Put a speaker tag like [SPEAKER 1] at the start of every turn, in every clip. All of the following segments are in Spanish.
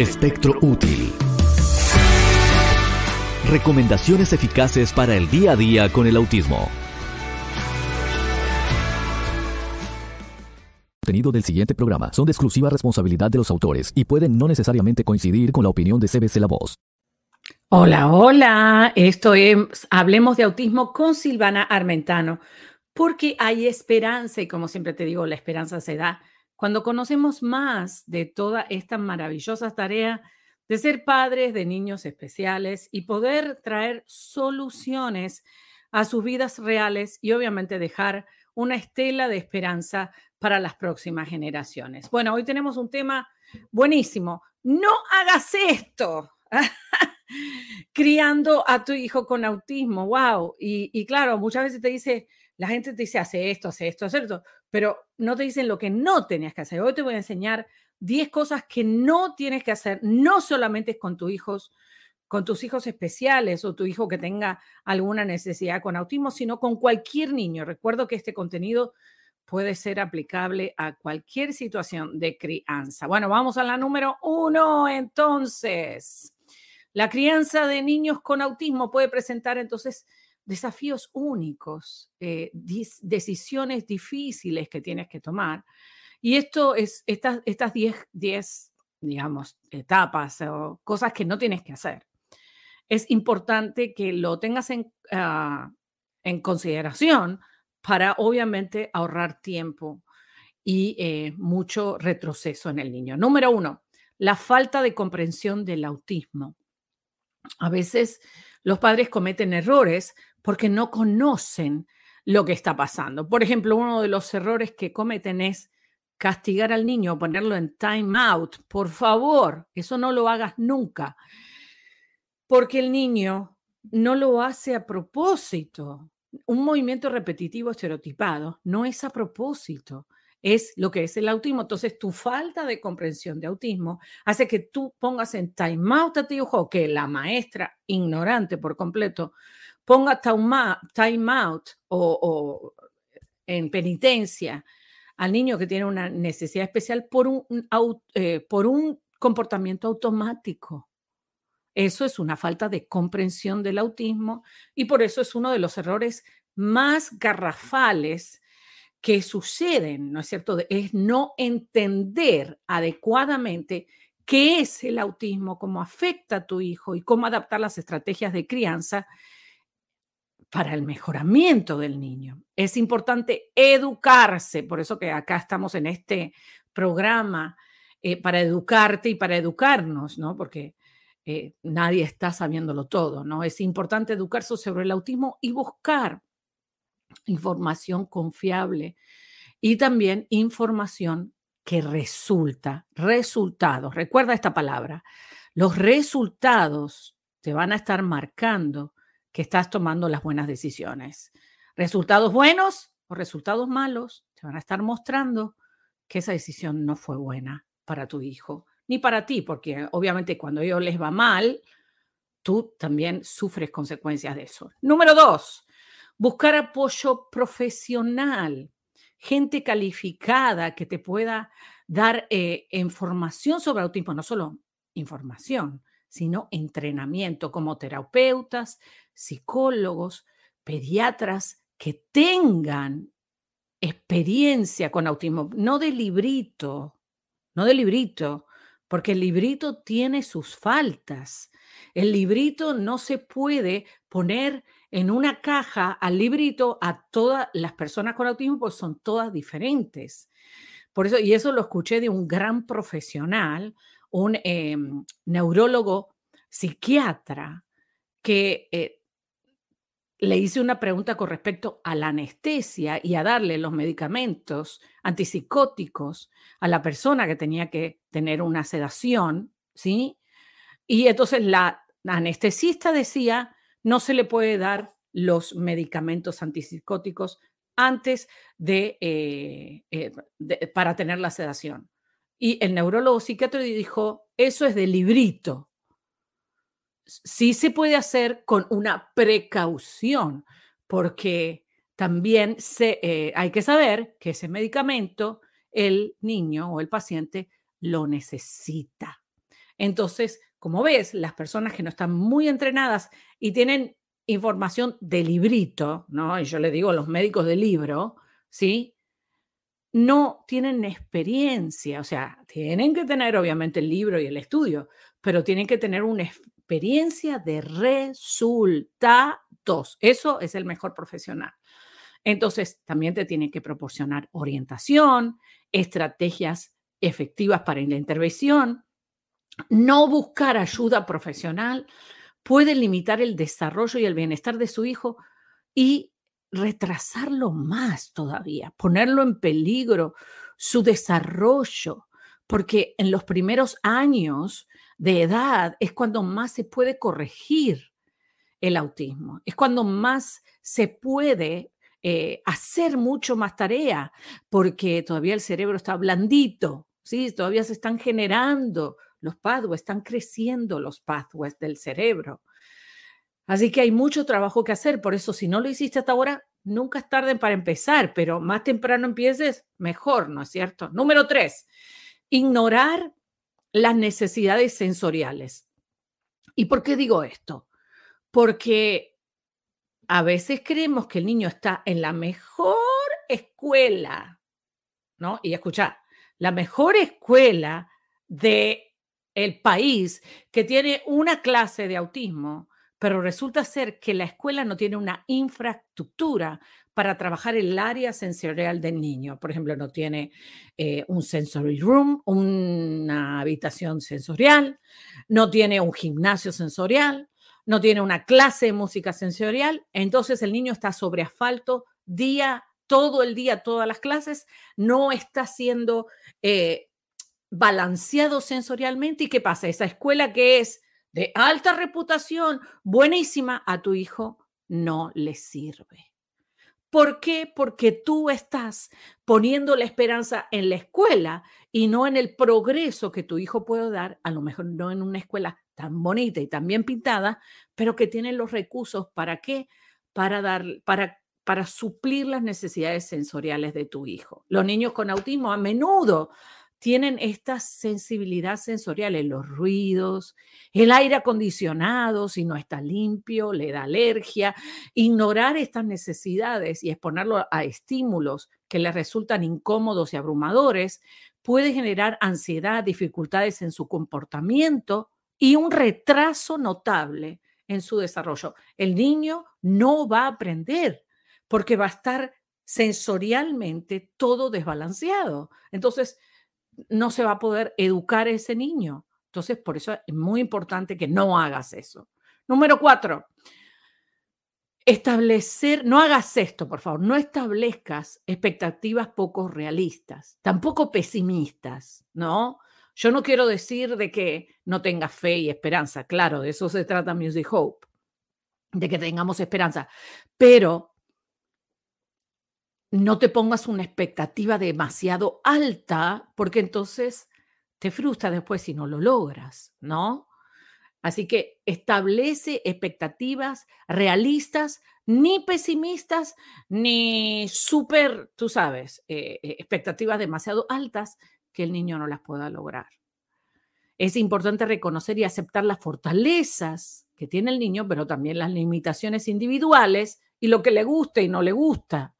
[SPEAKER 1] Espectro útil. Recomendaciones eficaces para el día a día con el autismo. contenido del siguiente programa son de exclusiva responsabilidad de los autores y pueden no necesariamente coincidir con la opinión de CBC La Voz. Hola, hola. Esto es Hablemos de Autismo con Silvana Armentano, porque hay esperanza y como siempre te digo, la esperanza se da cuando conocemos más de toda esta maravillosa tarea de ser padres de niños especiales y poder traer soluciones a sus vidas reales y obviamente dejar una estela de esperanza para las próximas generaciones. Bueno, hoy tenemos un tema buenísimo. No hagas esto. Criando a tu hijo con autismo, wow. Y, claro, muchas veces te dice, la gente te dice, hace esto, hace esto, hace esto pero no te dicen lo que no tenías que hacer. Hoy te voy a enseñar 10 cosas que no tienes que hacer, no solamente con tus hijos, con tus hijos especiales o tu hijo que tenga alguna necesidad con autismo, sino con cualquier niño. Recuerdo que este contenido puede ser aplicable a cualquier situación de crianza. Bueno, vamos a la número uno entonces. La crianza de niños con autismo puede presentar entonces desafíos únicos, eh, decisiones difíciles que tienes que tomar. Y esto es, estas 10, estas diez, diez, digamos, etapas o cosas que no tienes que hacer. Es importante que lo tengas en, ah, en consideración para obviamente ahorrar tiempo y eh, mucho retroceso en el niño. Número uno, la falta de comprensión del autismo. A veces los padres cometen errores porque no conocen lo que está pasando. Por ejemplo, uno de los errores que cometen es castigar al niño, ponerlo en time out. Por favor, eso no lo hagas nunca, porque el niño no lo hace a propósito. Un movimiento repetitivo estereotipado no es a propósito es lo que es el autismo. Entonces, tu falta de comprensión de autismo hace que tú pongas en time out a tu hijo, que la maestra, ignorante por completo, ponga time out o, en penitencia al niño que tiene una necesidad especial por un, eh, por un comportamiento automático. Eso es una falta de comprensión del autismo y por eso es uno de los errores más garrafales que suceden, ¿no es cierto? Es no entender adecuadamente qué es el autismo, cómo afecta a tu hijo y cómo adaptar las estrategias de crianza para el mejoramiento del niño. Es importante educarse, por eso que acá estamos en este programa eh, para educarte y para educarnos, ¿no? Porque eh, nadie está sabiéndolo todo, ¿no? Es importante educarse sobre el autismo y buscar información confiable y también información que resulta, resultados. Recuerda esta palabra, los resultados te van a estar marcando que estás tomando las buenas decisiones. Resultados buenos o resultados malos te van a estar mostrando que esa decisión no fue buena para tu hijo, ni para ti, porque obviamente cuando a ellos les va mal, tú también sufres consecuencias de eso. Número dos, buscar apoyo profesional, gente calificada que te pueda dar eh, información sobre autismo, no solo información, sino entrenamiento como terapeutas, psicólogos, pediatras que tengan experiencia con autismo, no de librito, no de librito, porque el librito tiene sus faltas. El librito no se puede poner en una caja al librito a todas las personas con autismo, porque son todas diferentes. Por eso, y eso lo escuché de un gran profesional un eh, neurólogo psiquiatra que eh, le hice una pregunta con respecto a la anestesia y a darle los medicamentos antipsicóticos a la persona que tenía que tener una sedación, ¿sí? Y entonces la anestesista decía, no se le puede dar los medicamentos antipsicóticos antes de, eh, de para tener la sedación. Y el neurólogo psiquiatra dijo, eso es de librito. Sí se puede hacer con una precaución, porque también eh, hay que saber que ese medicamento el niño o el paciente lo necesita. Entonces, como ves, las personas que no están muy entrenadas y tienen información de librito, ¿no? Y yo le digo a los médicos de libro, ¿sí? no tienen experiencia, o sea, tienen que tener obviamente el libro y el estudio, pero tienen que tener una experiencia de resultados. Eso es el mejor profesional. Entonces, también te tienen que proporcionar orientación, estrategias efectivas para la intervención, no buscar ayuda profesional puede limitar el desarrollo y el bienestar de su hijo y retrasarlo más todavía, ponerlo en peligro, su desarrollo, porque en los primeros años de edad es cuando más se puede corregir el autismo, es cuando más se puede eh, hacer mucho más tarea, porque todavía el cerebro está blandito, ¿sí? todavía se están generando los pathways, están creciendo los pathways del cerebro. Así que hay mucho trabajo que hacer, por eso si no lo hiciste hasta ahora, nunca es tarde para empezar, pero más temprano empieces, mejor, ¿no es cierto? Número tres, ignorar las necesidades sensoriales. ¿Y por qué digo esto? Porque a veces creemos que el niño está en la mejor escuela, ¿no? Y escucha, la mejor escuela de el país que tiene una clase de autismo pero resulta ser que la escuela no tiene una infraestructura para trabajar el área sensorial del niño. Por ejemplo, no tiene eh, un sensory room, una habitación sensorial, no tiene un gimnasio sensorial, no tiene una clase de música sensorial. Entonces el niño está sobre asfalto día, todo el día, todas las clases, no está siendo eh, balanceado sensorialmente. ¿Y qué pasa? Esa escuela que es de alta reputación, buenísima, a tu hijo no le sirve. ¿Por qué? Porque tú estás poniendo la esperanza en la escuela y no en el progreso que tu hijo puede dar, a lo mejor no en una escuela tan bonita y tan bien pintada, pero que tiene los recursos para qué? Para dar para para suplir las necesidades sensoriales de tu hijo. Los niños con autismo a menudo tienen esta sensibilidad sensorial en los ruidos, el aire acondicionado, si no está limpio, le da alergia. Ignorar estas necesidades y exponerlo a estímulos que le resultan incómodos y abrumadores puede generar ansiedad, dificultades en su comportamiento y un retraso notable en su desarrollo. El niño no va a aprender porque va a estar sensorialmente todo desbalanceado. Entonces, no se va a poder educar a ese niño. Entonces, por eso es muy importante que no hagas eso. Número cuatro, establecer, no hagas esto, por favor, no establezcas expectativas poco realistas, tampoco pesimistas, ¿no? Yo no quiero decir de que no tengas fe y esperanza, claro, de eso se trata Music Hope, de que tengamos esperanza, pero no te pongas una expectativa demasiado alta, porque entonces te frustra después si no lo logras, ¿no? Así que establece expectativas realistas, ni pesimistas, ni súper, tú sabes, eh, eh, expectativas demasiado altas que el niño no las pueda lograr. Es importante reconocer y aceptar las fortalezas que tiene el niño, pero también las limitaciones individuales y lo que le gusta y no le gusta.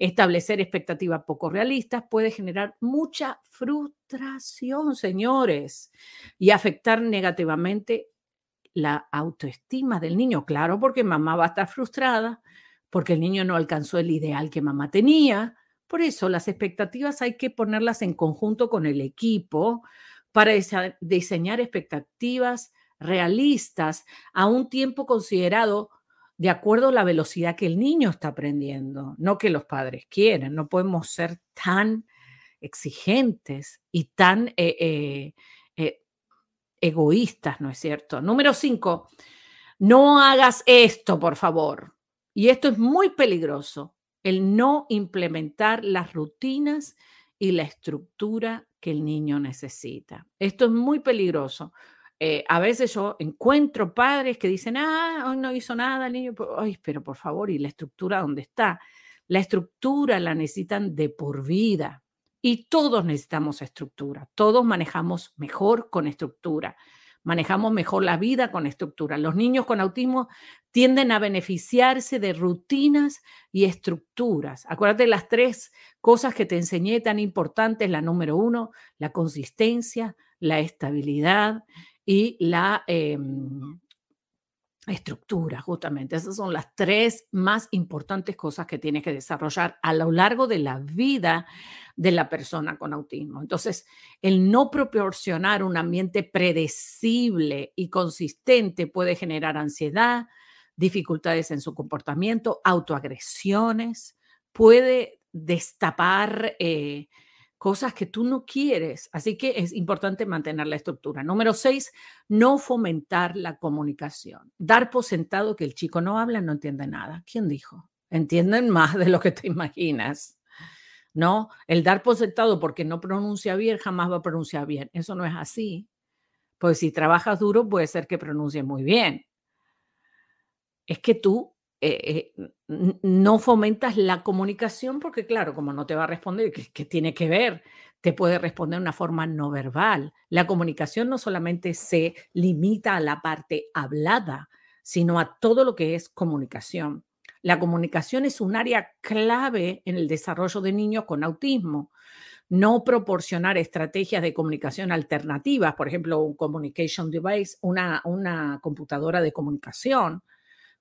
[SPEAKER 1] Establecer expectativas poco realistas puede generar mucha frustración, señores, y afectar negativamente la autoestima del niño. Claro, porque mamá va a estar frustrada, porque el niño no alcanzó el ideal que mamá tenía. Por eso las expectativas hay que ponerlas en conjunto con el equipo para diseñar expectativas realistas a un tiempo considerado de acuerdo a la velocidad que el niño está aprendiendo, no que los padres quieren. No podemos ser tan exigentes y tan eh, eh, eh, egoístas, ¿no es cierto? Número cinco, no hagas esto, por favor. Y esto es muy peligroso, el no implementar las rutinas y la estructura que el niño necesita. Esto es muy peligroso eh, a veces yo encuentro padres que dicen, ah, hoy no hizo nada el niño, pero por favor, ¿y la estructura dónde está? La estructura la necesitan de por vida y todos necesitamos estructura, todos manejamos mejor con estructura, manejamos mejor la vida con estructura. Los niños con autismo tienden a beneficiarse de rutinas y estructuras. Acuérdate las tres cosas que te enseñé tan importantes, la número uno, la consistencia, la estabilidad y la em, estructura, justamente. Esas son las tres más importantes cosas que tienes que desarrollar a lo largo de la vida de la persona con autismo. Entonces, el no proporcionar un ambiente predecible y consistente puede generar ansiedad, dificultades en su comportamiento, autoagresiones, puede destapar... Eh, cosas que tú no quieres. Así que es importante mantener la estructura. Número seis, no fomentar la comunicación. Dar por sentado que el chico no habla, no entiende nada. ¿Quién dijo? Entienden más de lo que te imaginas. ¿No? El dar por sentado porque no pronuncia bien, jamás va a pronunciar bien. Eso no es así. Pues si trabajas duro, puede ser que pronuncie muy bien. Es que tú eh, eh, no fomentas la comunicación porque, claro, como no te va a responder, ¿qué, tiene que ver? Te puede responder de una forma no verbal. La comunicación no solamente se limita a la parte hablada, sino a todo lo que es comunicación. La comunicación es un área clave en el desarrollo de niños con autismo. No proporcionar estrategias de comunicación alternativas, por ejemplo, un communication device, una computadora de comunicación,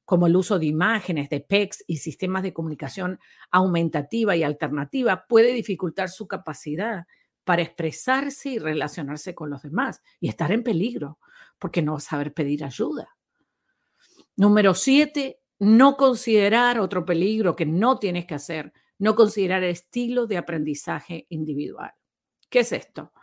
[SPEAKER 1] como el uso de imágenes, de PECs y sistemas de comunicación aumentativa y alternativa, puede dificultar su capacidad para expresarse y relacionarse con los demás y estar en peligro porque no va a saber pedir ayuda. Número siete, no considerar otro peligro que no tienes que hacer, no considerar el estilo de aprendizaje individual. ¿Qué es esto?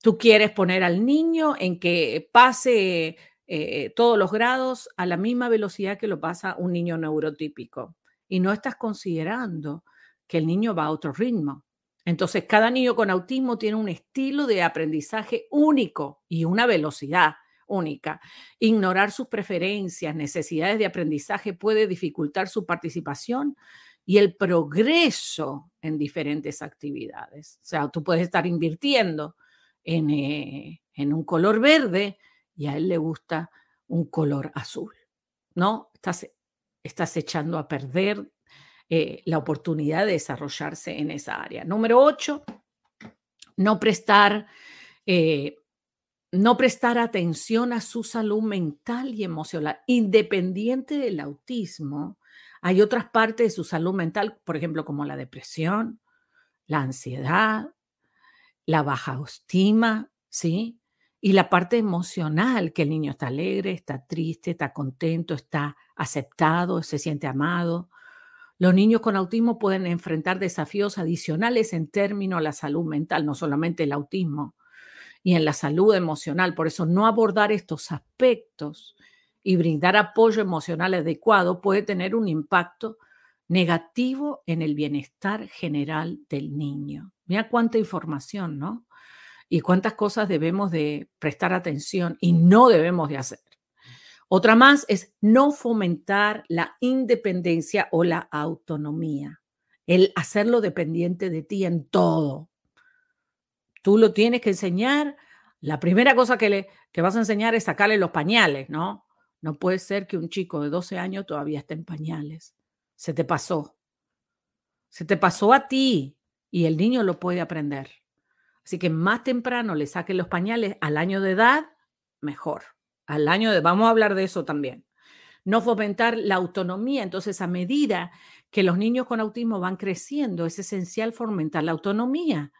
[SPEAKER 1] Tú quieres poner al niño en que pase eh, todos los grados a la misma velocidad que lo pasa un niño neurotípico. Y no estás considerando que el niño va a otro ritmo. Entonces, cada niño con autismo tiene un estilo de aprendizaje único y una velocidad única. Ignorar sus preferencias, necesidades de aprendizaje puede dificultar su participación y el progreso en diferentes actividades. O sea, tú puedes estar invirtiendo en, eh, en un color verde, y a él le gusta un color azul. No, estás, estás echando a perder eh, la oportunidad de desarrollarse en esa área. Número ocho, no prestar, eh, no prestar atención a su salud mental y emocional. Independiente del autismo, hay otras partes de su salud mental, por ejemplo, como la depresión, la ansiedad, la baja estima, ¿sí? y la parte emocional, que el niño está alegre, está triste, está contento, está aceptado, se siente amado. Los niños con autismo pueden enfrentar desafíos adicionales en términos a la salud mental, no solamente el autismo, y en la salud emocional. Por eso no abordar estos aspectos y brindar apoyo emocional adecuado puede tener un impacto negativo en el bienestar general del niño. Mira cuánta información, ¿no? y cuántas cosas debemos de prestar atención y no debemos de hacer. Otra más es no fomentar la independencia o la autonomía, el hacerlo dependiente de ti en todo. Tú lo tienes que enseñar. La primera cosa que le que vas a enseñar es sacarle los pañales, ¿no? No puede ser que un chico de 12 años todavía esté en pañales. Se te pasó. Se te pasó a ti y el niño lo puede aprender. Así que más temprano le saquen los pañales al año de edad, mejor. Al año de, vamos a hablar de eso también. No fomentar la autonomía. Entonces, a medida que los niños con autismo van creciendo, es esencial fomentar la autonomía,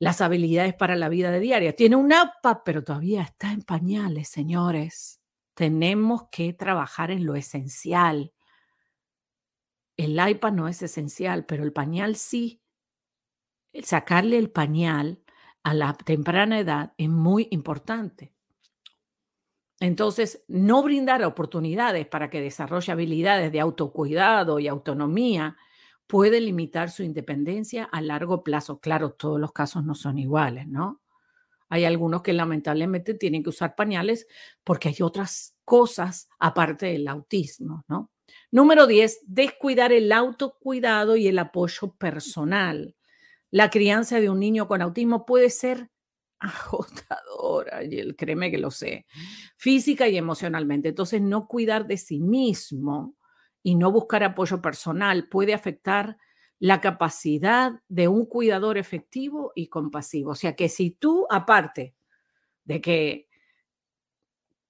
[SPEAKER 1] las habilidades para la vida de diaria. Tiene un APA, pero todavía está en pañales, señores. Tenemos que trabajar en lo esencial. El iPad no es esencial, pero el pañal sí sacarle el pañal a la temprana edad es muy importante. Entonces, no brindar oportunidades para que desarrolle habilidades de autocuidado y autonomía puede limitar su independencia a largo plazo. Claro, todos los casos no son iguales, ¿no? Hay algunos que lamentablemente tienen que usar pañales porque hay otras cosas aparte del autismo, ¿no? Número 10, descuidar el autocuidado y el apoyo personal la crianza de un niño con autismo puede ser agotadora, y créeme que lo sé, física y emocionalmente. Entonces, no cuidar de sí mismo y no buscar apoyo personal puede afectar la capacidad de un cuidador efectivo y compasivo. O sea que si tú, aparte de que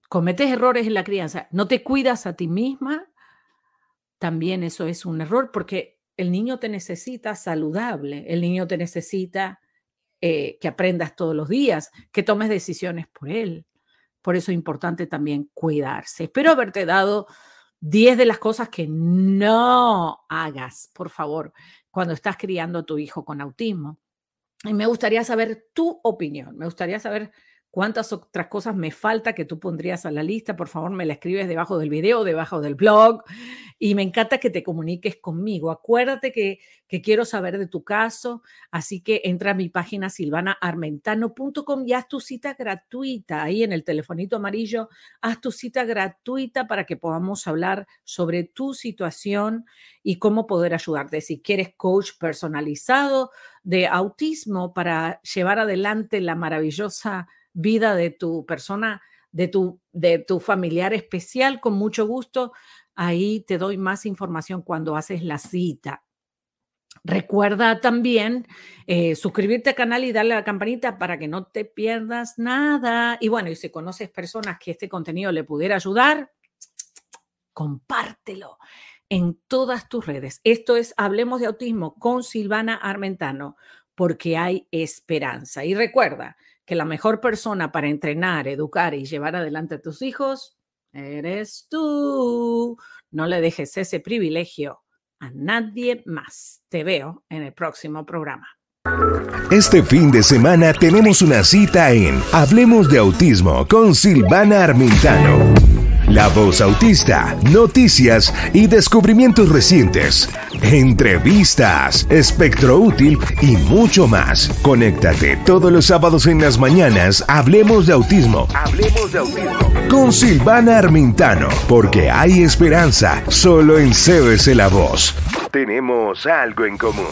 [SPEAKER 1] cometes errores en la crianza, no te cuidas a ti misma, también eso es un error porque el niño te necesita saludable, el niño te necesita eh, que aprendas todos los días, que tomes decisiones por él. Por eso es importante también cuidarse. Espero haberte dado 10 de las cosas que no hagas, por favor, cuando estás criando a tu hijo con autismo. Y me gustaría saber tu opinión, me gustaría saber cuántas otras cosas me falta que tú pondrías a la lista, por favor me la escribes debajo del video, debajo del blog y me encanta que te comuniques conmigo. Acuérdate que, que quiero saber de tu caso, así que entra a mi página silvanaarmentano.com y haz tu cita gratuita ahí en el telefonito amarillo, haz tu cita gratuita para que podamos hablar sobre tu situación y cómo poder ayudarte. Si quieres coach personalizado de autismo para llevar adelante la maravillosa vida de tu persona, de tu, de tu familiar especial, con mucho gusto. Ahí te doy más información cuando haces la cita. Recuerda también eh, suscribirte al canal y darle a la campanita para que no te pierdas nada. Y bueno, y si conoces personas que este contenido le pudiera ayudar, compártelo en todas tus redes. Esto es Hablemos de Autismo con Silvana Armentano, porque hay esperanza. Y recuerda, que la mejor persona para entrenar, educar y llevar adelante a tus hijos eres tú. No le dejes ese privilegio a nadie más. Te veo en el próximo programa. Este fin de semana tenemos una cita en Hablemos de Autismo con Silvana Armintano. La voz autista, noticias y descubrimientos recientes entrevistas, espectro útil y mucho más. Conéctate todos los sábados en las mañanas. Hablemos de autismo. Hablemos de autismo. Con Silvana Armintano, porque hay esperanza. Solo en CBC La Voz. Tenemos algo en común.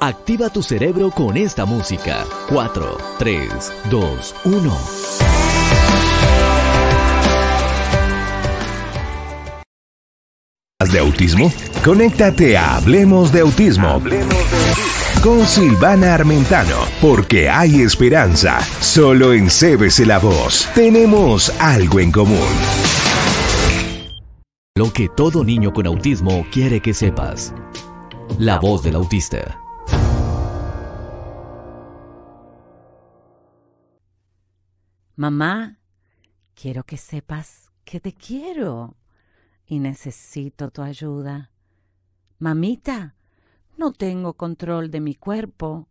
[SPEAKER 1] Activa tu cerebro con esta música. 4, 3, 2, 1. de autismo? Conéctate a Hablemos de Autismo. Con Silvana Armentano, porque hay esperanza. Solo en CBC La Voz tenemos algo en común. Lo que todo niño con autismo quiere que sepas. La voz del autista. Mamá, quiero que sepas que te quiero y necesito tu ayuda. Mamita, no tengo control de mi cuerpo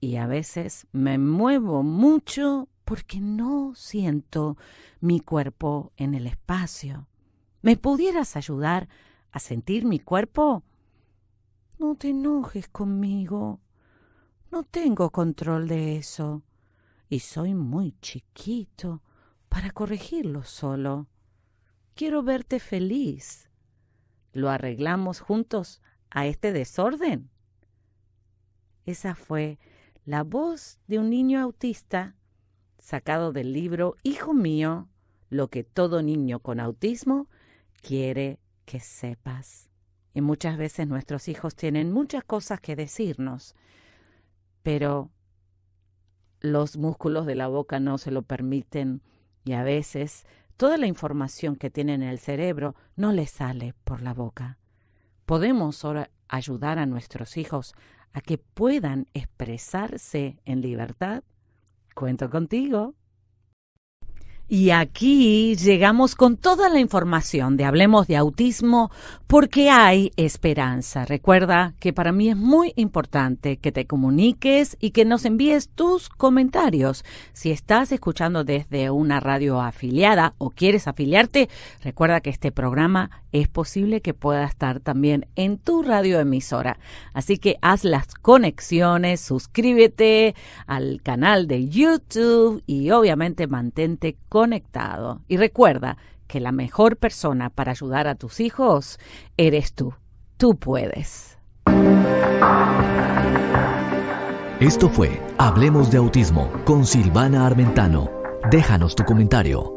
[SPEAKER 1] y a veces me muevo mucho porque no siento mi cuerpo en el espacio. ¿Me pudieras ayudar a sentir mi cuerpo? No te enojes conmigo. No tengo control de eso. Y soy muy chiquito para corregirlo solo. Quiero verte feliz. ¿Lo arreglamos juntos a este desorden? Esa fue la voz de un niño autista sacado del libro Hijo mío, lo que todo niño con autismo quiere que sepas. Y muchas veces nuestros hijos tienen muchas cosas que decirnos, pero los músculos de la boca no se lo permiten y a veces Toda la información que tienen en el cerebro no les sale por la boca. Podemos ahora ayudar a nuestros hijos a que puedan expresarse en libertad. Cuento contigo. Y aquí llegamos con toda la información de Hablemos de Autismo porque hay esperanza. Recuerda que para mí es muy importante que te comuniques y que nos envíes tus comentarios. Si estás escuchando desde una radio afiliada o quieres afiliarte, recuerda que este programa es posible que pueda estar también en tu radioemisora. Así que haz las conexiones, suscríbete al canal de YouTube y obviamente mantente conectado. Y recuerda que la mejor persona para ayudar a tus hijos eres tú. Tú puedes. Esto fue Hablemos de Autismo con Silvana Armentano. Déjanos tu comentario.